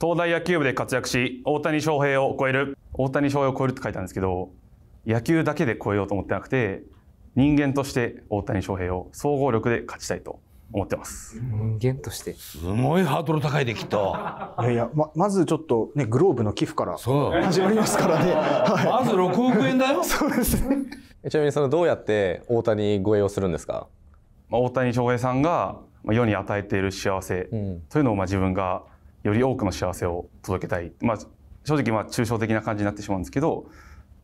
東大野球部で活躍し、大谷翔平を超える、大谷翔平を超えるって書いたんですけど、野球だけで超えようと思ってなくて、人間として大谷翔平を総合力で勝ちたいと思ってます。人間として。すごいハードル高いできた。いやいや、ま、まずちょっとね、グローブの寄付から始まりますからね。はい、まず6億円だよ。そうですね。ちなみにそのどうやって大谷超えをするんですか、まあ、大谷翔平さんが世に与えている幸せというのをまあ自分が、うんより多くの幸せを届けたい、まあ、正直まあ抽象的な感じになってしまうんですけど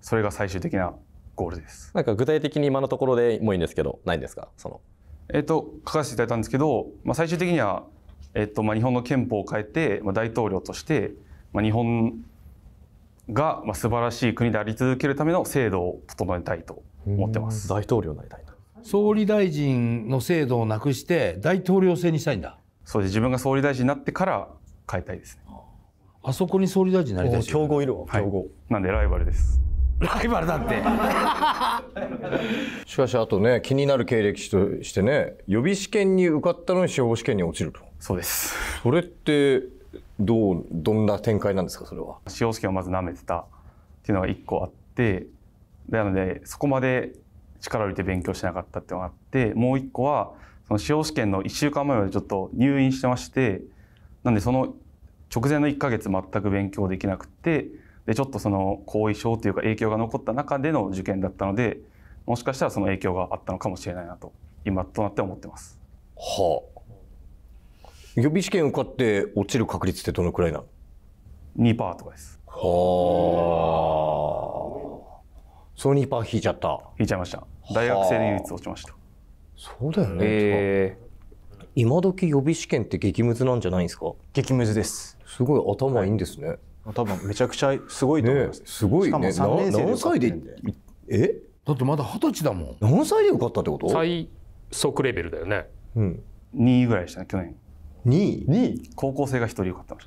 それが最終的なゴールですなんか具体的に今のところでもいいんですけどないんですかそのえっ、と書かせていただいたんですけど、まあ、最終的には、えっ、とまあ、日本の憲法を変えて、まあ、大統領として、まあ、日本が、まあ、素晴らしい国であり続けるための制度を整えたいと思ってます大統領になりたい総理大臣の制度をなくして大統領制にしたいんだそうです自分が総理大臣になってから変えたいですね。あそこに総理大臣なりたい、ね、競合いるわ、競合、なんでライバルです。ライバルだって しかしあとね気になる経歴としてね予備試験に受かったのに司法試験に落ちるとそうですそれってどうどんな展開なんですかそれは司法試験をまず舐めてたっていうのが一個あってなのでそこまで力を入れて勉強しなかったっていうのがあってもう一個はその司法試験の一週間前までちょっと入院してましてなんでその直前の1ヶ月全く勉強できなくてでちょっとその後遺症というか影響が残った中での受験だったのでもしかしたらその影響があったのかもしれないなと今となって思ってます。はあ、予備試験受かって落ちる確率ってどのくらいなの ?2% とかです。はあ。その2%引いちゃった。引いちゃいました。大学生で唯一落ちました。はあ、そうだよね。えー今時予備試験って激ムズなんじゃないですか激ムズですすごい頭いいんですね、はい、多分めちゃくちゃすごいと思います、ね、すごいね何歳でえだってまだ二十歳だもん何歳で受かったってこと最速レベルだよねうん2位ぐらいでしたね去年2位 ,2 位高校生が1人よかったへ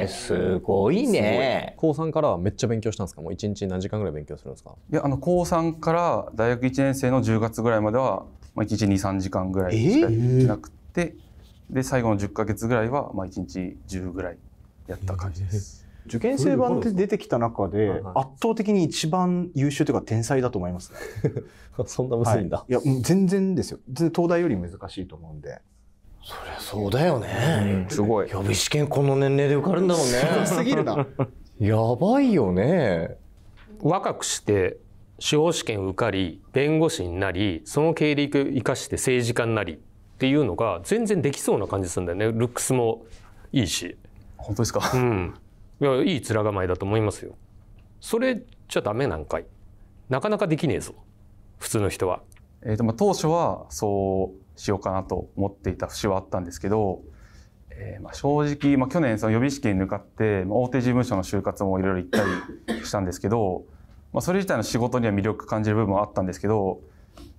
えー、すごいね高3からめっちゃ勉強したんですかもう1日何時間ぐらい勉強するんですかいやあの高3から大学1年生の10月ぐらいまではまあ、1日23時間ぐらいしかなくて、えー、で最後の10か月ぐらいは、まあ、1日10ぐらいやった感じです。えー、受験生版って出てきた中で圧倒的に一番優秀というか天才だと思います、ね、そんなむずいんだ、はい、いや全然ですよ全然東大より難しいと思うんでそりゃそうだよね、うん、すごい予備試験この年齢で受かるんだもんねすぎるな やばいよね若くして司法試験を受かり弁護士になりその経歴を生かして政治家になりっていうのが全然できそうな感じするんだよねルックスもいいし本当ですかうんいやいい面構えだと思いますよそれじゃダメなんかいなかなかできねえぞ普通の人は、えーとまあ、当初はそうしようかなと思っていた節はあったんですけど、えー、まあ正直、まあ、去年その予備試験に向かって、まあ、大手事務所の就活もいろいろ行ったりしたんですけどまあ、それ自体の仕事には魅力感じる部分はあったんですけど、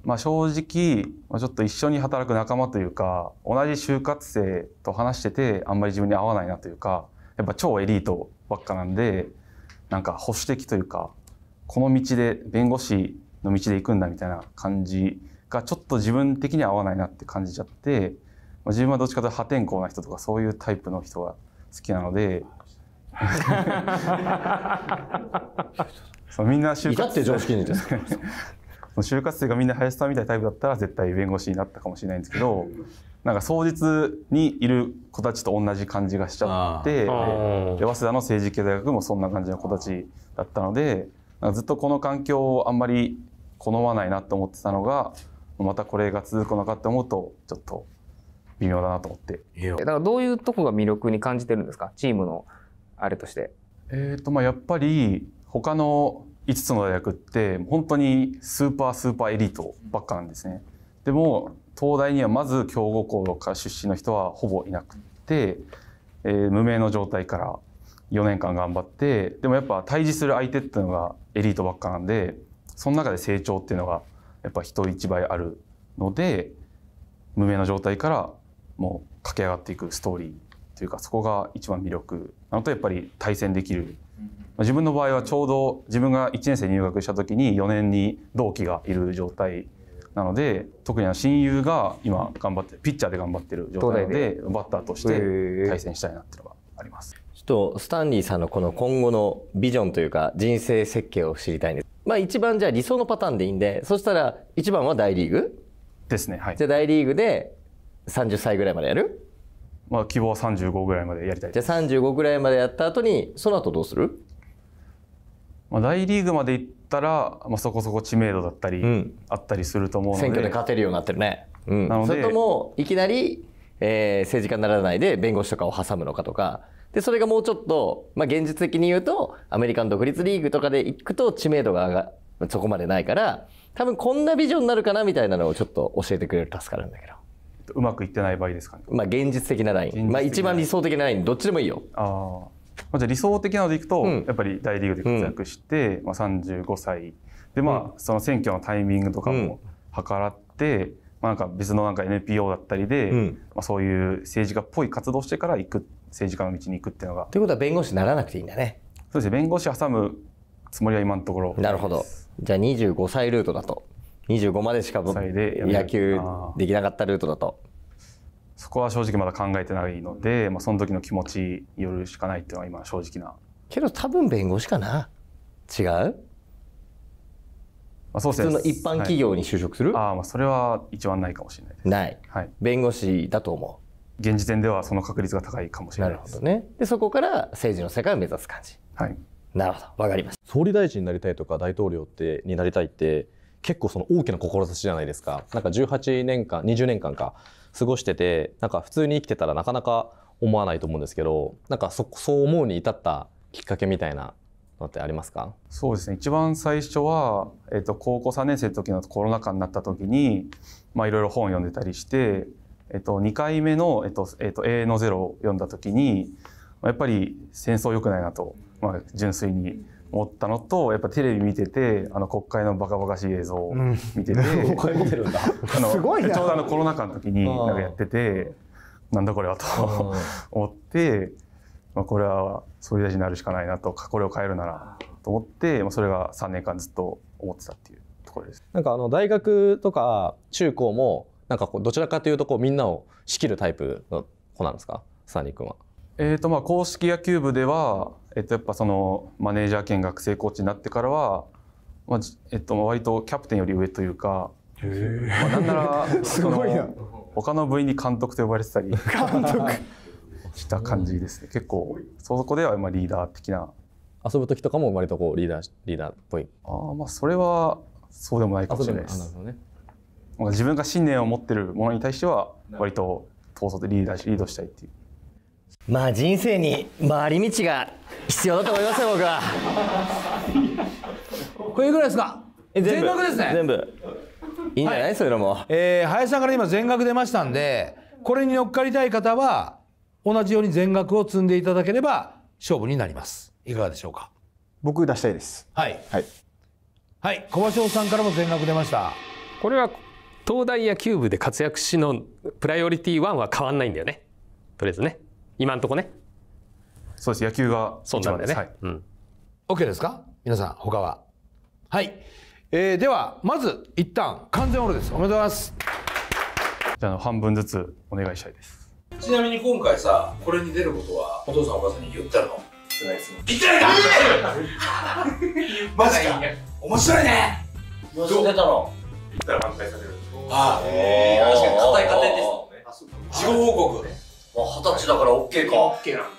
まあ、正直、まちょっと一緒に働く仲間というか同じ就活生と話しててあんまり自分に合わないなというかやっぱ超エリートばっかなんでなんか保守的というかこの道で弁護士の道で行くんだみたいな感じがちょっと自分的に合わないなって感じちゃって、まあ、自分はどっちかというと破天荒な人とかそういうタイプの人が好きなので。そうみんな就活生 就活生がみんな林さんみたいなタイプだったら絶対弁護士になったかもしれないんですけどなんか双日にいる子たちと同じ感じがしちゃって早稲田の政治系大学もそんな感じの子たちだったのでずっとこの環境をあんまり好まないなと思ってたのがまたこれが続くのかって思うとちょっと微妙だなと思ってだからどういうとこが魅力に感じてるんですかチームのあれとしてえっ、ー、とまあやっぱり他の5つの大学って本当にスーパースーパーエリートばっかなんですね。でも東大にはまず強豪校から出身の人はほぼいなくて、えー、無名の状態から4年間頑張ってでもやっぱ対峙する相手っていうのがエリートばっかなんでその中で成長っていうのがやっぱ人一倍あるので無名の状態からもう駆け上がっていくストーリーというかそこが一番魅力なのとやっぱり対戦できる自分の場合はちょうど自分が1年生入学した時に4年に同期がいる状態なので特に親友が今頑張ってピッチャーで頑張ってる状態なのでバッターとして対戦したいなっていうのがあります。ちょっとスタンリーさんのこの今後のビジョンというか人生設計を知りたいんです。まあ一番じゃあ理想のパターンでいいんで、そしたら一番は大リーグですね。はい。じゃあ大リーグで30歳ぐらいまでやるまあ希望は35ぐらいまでやりたいじゃあ35ぐらいまでやった後に、その後どうするまあ、大リーグまで行ったら、まあ、そこそこ知名度だったり、うん、あったりすると思うので選挙で勝てるようになってるね、うん、なのでそれともいきなり、えー、政治家にならないで弁護士とかを挟むのかとかでそれがもうちょっと、まあ、現実的に言うとアメリカン独立リーグとかで行くと知名度が上がそこまでないから多分こんなビジョンになるかなみたいなのをちょっと教えてくれると助かるんだけど。うまくいってない場合ですかね。まあ現実的なライン。まあ一番理想的なライン、どっちでもいいよ。ああ。まあ、じゃあ理想的なのでいくと、うん、やっぱり大リーグで活躍して、うん、まあ、35歳で、まあ、その選挙のタイミングとかも計らって、まあ、なんか別のなんか NPO だったりで、まあ、そういう政治家っぽい活動してから行く政治家の道に行くっていうのが。ということは弁護士にならなくていいんだね。そうですね弁護士挟むつもりは今のところなるほどじゃあ25歳ルートだと25までしか野球できなかったルートだとそこは正直まだ考えてないので、まあ、その時の気持ちによるしかないっていうのは今正直なけど多分弁護士かな違う、まあ、そうですね普通の一般企業に就職する、はい、ああまあそれは一番ないかもしれないない、はい、弁護士だと思う現時点ではその確率が高いかもしれないですなるほどねでそこから政治の世界を目指す感じはいなるほどわかりました総理大臣になりたいとか大統領ってになりたいって結構その大きな志じゃないですかなんか18年間20年間か過ごしててなんか普通に生きてたらなかなか思わないと思うんですけどなんかそそう思うに至ったきっかけみたいなのってありますかそうですね一番最初は、えーと、高校3年生の時のコロナ禍になった時にいろいろ本を読んでたりして、えーと、2回目の「えーとえーと、A の0」を読んだ時にやっぱり戦争良くないなと、まあ、純粋に思ったのとやっぱテレビ見ててあの国会のバカバカしい映像を見てて、うん、国会見てるんだあのすごいちょうどあのコロナ禍の時になんかやっててなんだこれはと思って、まあ、これは総理大臣になるしかないなとこれを変えるならと思って、まあ、それが3年間ずっと思ってたっていうところです。なんかあの大学とか中高もなんかこうどちらかというとこうみんなを仕切るタイプの子なんですかサニー君は。えーとまあ、公式野球部ではえっと、やっぱそのマネージャー兼学生コーチになってからは、まあえっと、割とキャプテンより上というか、まあ、なんなら すごいな他の部員に監督と呼ばれてたりした感じですね結構そこではまあリーダー的な遊ぶ時とかも割とこうリーダーリーダーっぽいああまあそれはそうでもないかもしれないです、ね、自分が信念を持ってるものに対しては割と統率でリーダーリードしたいっていうまあ人生に回り道が必要だと思いますよ僕は これいくらですか全額ですね全部いいんじゃない、はい、そういうのも、えー、林さんから今全額出ましたんでこれに乗っかりたい方は同じように全額を積んでいただければ勝負になりますいかがでしょうか僕出したいですはいはい、はい、小橋さんからも全額出ましたこれは東大野球部で活躍しのプライオリティ1は変わんないんだよねとりあえずね今んとこねそうです野球がそうなんだね、はい、うん、OK ですか皆さん他ははい、えー、ではまず一旦完全オールですおめでとうございますじゃあ半分ずつお願いしたいですちなみに今回さこれに出ることはお父さんお母さんに言ったの言っないですね言ってないか、えー、マジか面白いねどう出たのいったら反対されるああ、えー、確かに硬い家庭ですもんね事後報告二十歳だから OK か。OK なん